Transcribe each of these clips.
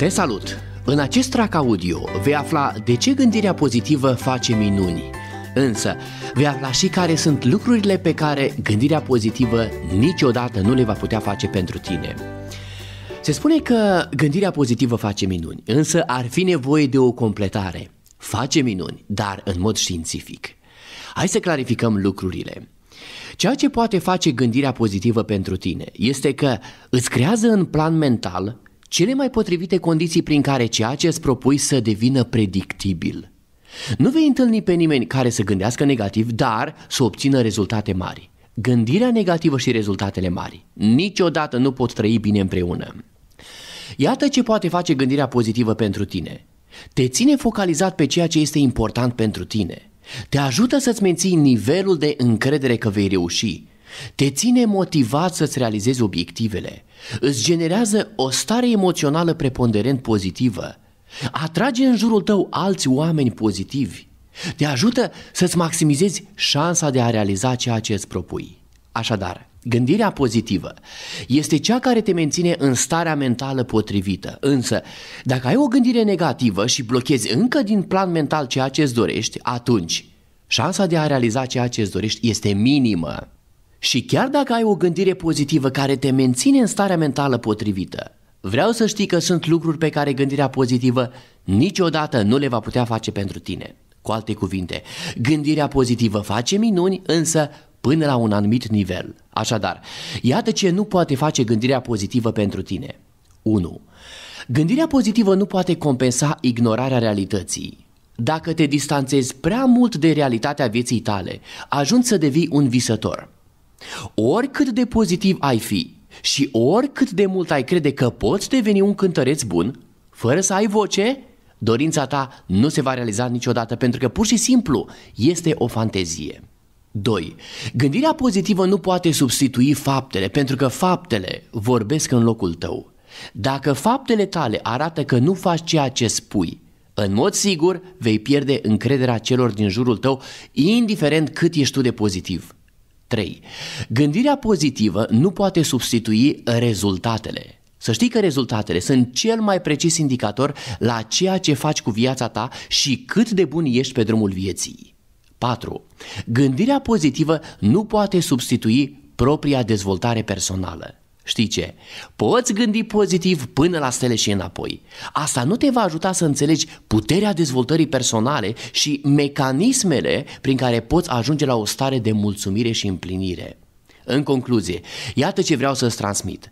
Te salut! În acest track audio vei afla de ce gândirea pozitivă face minuni. Însă, vei afla și care sunt lucrurile pe care gândirea pozitivă niciodată nu le va putea face pentru tine. Se spune că gândirea pozitivă face minuni, însă ar fi nevoie de o completare. Face minuni, dar în mod științific. Hai să clarificăm lucrurile. Ceea ce poate face gândirea pozitivă pentru tine este că îți creează în plan mental cele mai potrivite condiții prin care ceea ce îți propui să devină predictibil. Nu vei întâlni pe nimeni care să gândească negativ, dar să obțină rezultate mari. Gândirea negativă și rezultatele mari niciodată nu pot trăi bine împreună. Iată ce poate face gândirea pozitivă pentru tine. Te ține focalizat pe ceea ce este important pentru tine. Te ajută să-ți menții nivelul de încredere că vei reuși te ține motivat să-ți realizezi obiectivele, îți generează o stare emoțională preponderent pozitivă, atrage în jurul tău alți oameni pozitivi, te ajută să-ți maximizezi șansa de a realiza ceea ce îți propui. Așadar, Gândirea pozitivă este cea care te menține în starea mentală potrivită. Însă, dacă ai o gândire negativă și blochezi încă din plan mental ceea ce îți dorești, atunci șansa de a realiza ceea ce îți dorești este minimă. Și chiar dacă ai o gândire pozitivă care te menține în starea mentală potrivită, vreau să știi că sunt lucruri pe care gândirea pozitivă niciodată nu le va putea face pentru tine. Cu alte cuvinte, gândirea pozitivă face minuni, însă până la un anumit nivel. Așadar, iată ce nu poate face gândirea pozitivă pentru tine. 1. Gândirea pozitivă nu poate compensa ignorarea realității. Dacă te distanțezi prea mult de realitatea vieții tale, ajungi să devii un visător. Oricât de pozitiv ai fi și oricât de mult ai crede că poți deveni un cântăreț bun, fără să ai voce, dorința ta nu se va realiza niciodată pentru că pur și simplu este o fantezie. 2. Gândirea pozitivă nu poate substitui faptele pentru că faptele vorbesc în locul tău. Dacă faptele tale arată că nu faci ceea ce spui, în mod sigur vei pierde încrederea celor din jurul tău, indiferent cât ești tu de pozitiv. 3. Gândirea pozitivă nu poate substitui rezultatele. Să știi că rezultatele sunt cel mai precis indicator la ceea ce faci cu viața ta și cât de bun ești pe drumul vieții. 4. Gândirea pozitivă nu poate substitui propria dezvoltare personală. Știi ce? Poți gândi pozitiv până la stele și înapoi. Asta nu te va ajuta să înțelegi puterea dezvoltării personale și mecanismele prin care poți ajunge la o stare de mulțumire și împlinire. În concluzie, iată ce vreau să-ți transmit.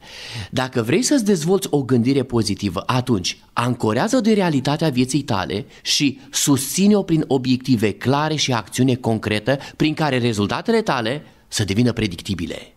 Dacă vrei să-ți dezvolți o gândire pozitivă, atunci ancorează-o de realitatea vieții tale și susține-o prin obiective clare și acțiune concretă prin care rezultatele tale să devină predictibile.